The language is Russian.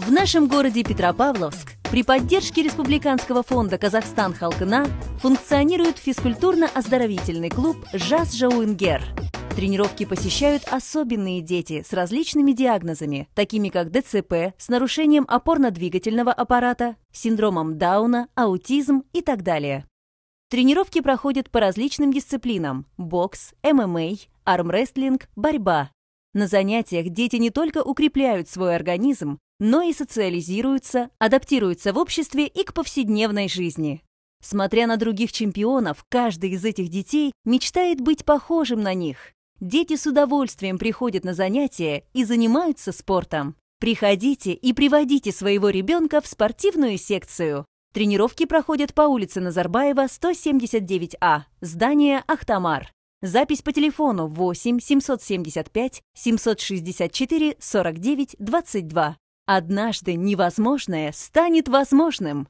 В нашем городе Петропавловск при поддержке Республиканского фонда «Казахстан Халкына» функционирует физкультурно-оздоровительный клуб «Жас Жауингер». Тренировки посещают особенные дети с различными диагнозами, такими как ДЦП, с нарушением опорно-двигательного аппарата, синдромом Дауна, аутизм и так далее. Тренировки проходят по различным дисциплинам – бокс, ММА, армрестлинг, борьба, на занятиях дети не только укрепляют свой организм, но и социализируются, адаптируются в обществе и к повседневной жизни. Смотря на других чемпионов, каждый из этих детей мечтает быть похожим на них. Дети с удовольствием приходят на занятия и занимаются спортом. Приходите и приводите своего ребенка в спортивную секцию. Тренировки проходят по улице Назарбаева, 179А, здание «Ахтамар». Запись по телефону 8 775 764 49 22. Однажды невозможное станет возможным.